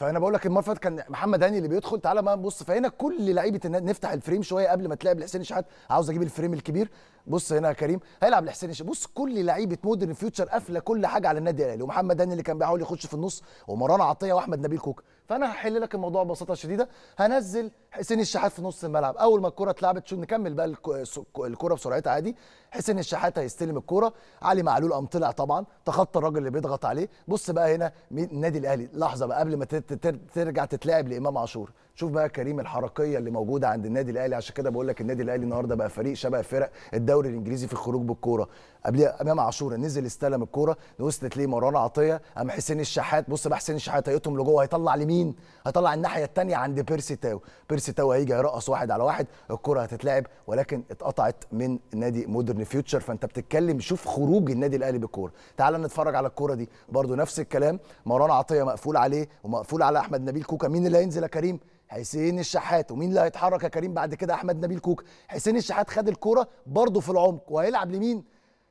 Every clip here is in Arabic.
فانا بقول لك المره كان محمد هاني اللي بيدخل تعالى ما بص فهنا كل لعيبه نفتح الفريم شويه قبل ما تلعب لحسين الشحات عاوز اجيب الفريم الكبير بص هنا يا كريم هيلعب لحسين الشحات بص كل لعيبه مودرن فيوتشر قافله كل حاجه على النادي الاهلي ومحمد هاني اللي كان بيحاول يخش في النص ومران عطيه واحمد نبيل كوكا فانا هحل لك الموضوع ببساطه شديده هنزل حسين الشحات في نص الملعب اول ما الكره اتلعبت شو نكمل بقى الكره بسرعتها عادي حسين الشحات هيستلم الكره علي معلول قام طلع طبعا تخطى الراجل اللي بيضغط عليه بص بقى هنا النادي الاهلي لحظه بقى قبل ما ترجع تتلعب لامام عاشور شوف بقى كريم الحركيه اللي موجوده عند النادي الاهلي عشان كده بقول لك النادي الاهلي النهارده بقى فريق شبه فرق الدوري الانجليزي في الخروج بالكوره قبل امام عاشور نزل استلم الكوره وصلت ليه مروان عطيه ام حسين الشحات بص بقى حسين الشحات هيقطم لجوه هيطلع لمين مين هطلع الناحيه الثانيه عند بيرسي تاو بيرسي تاو هيجي هيرقص واحد على واحد الكره هتتلعب ولكن اتقطعت من نادي مودرن فيوتشر فانت بتتكلم شوف خروج النادي الاهلي بالكوره تعال نتفرج على الكوره دي برده نفس الكلام مروان عطيه مقفول عليه ومقفول على احمد نبيل كوكا مين اللي هينزل يا كريم حسين الشحات ومين اللي هيتحرك يا كريم بعد كده احمد نبيل كوكا حسين الشحات خد الكوره برده في العمق وهيلعب لمين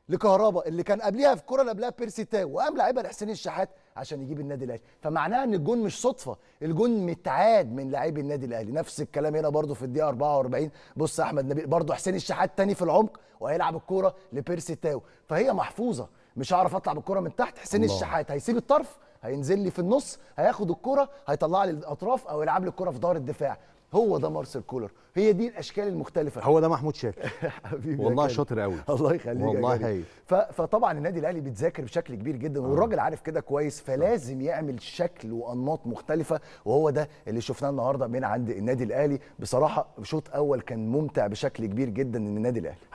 لكهرباء اللي كان قبليها في الكره اللي قبلها بيرسي تاو وقام لعيبه لحسين الشحات عشان يجيب النادي الاهلي فمعناها ان الجون مش صدفه الجون متعاد من لعيب النادي الاهلي نفس الكلام هنا برده في الدقيقه 44 بص احمد نبيل برده حسين الشحات تاني في العمق وهيلعب الكوره لبيرسي تاو فهي محفوظه مش هعرف اطلع بالكره من تحت حسين الله. الشحات هيسيب الطرف هينزل لي في النص هياخد الكره هيطلع لي الاطراف او يلعب لي الكره في ظهر الدفاع هو ده مارسل كولر هي دي الاشكال المختلفه هو ده محمود شاكر حبيبي والله شاطر قوي الله يخليك والله هي فطبعا النادي الاهلي بيتذاكر بشكل كبير جدا آه. والراجل عارف كده كويس فلازم يعمل شكل وانماط مختلفه وهو ده اللي شفناه النهارده من عند النادي الاهلي بصراحه شوط اول كان ممتع بشكل كبير جدا من النادي الاهلي